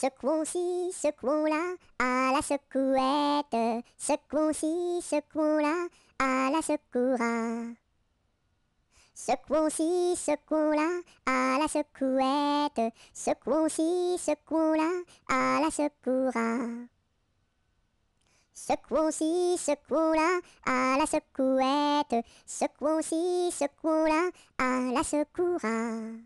Secouons-ci, secouons-là, à la secouette. Secouons-ci, secouons-là, à la secoura. Secouons-ci, secouons-là, à la secouette. Secouons-ci, secouons-là, à la secoura. Secouons-ci, secouons-là, à la secouette. si, ci secouons-là, à la secoura.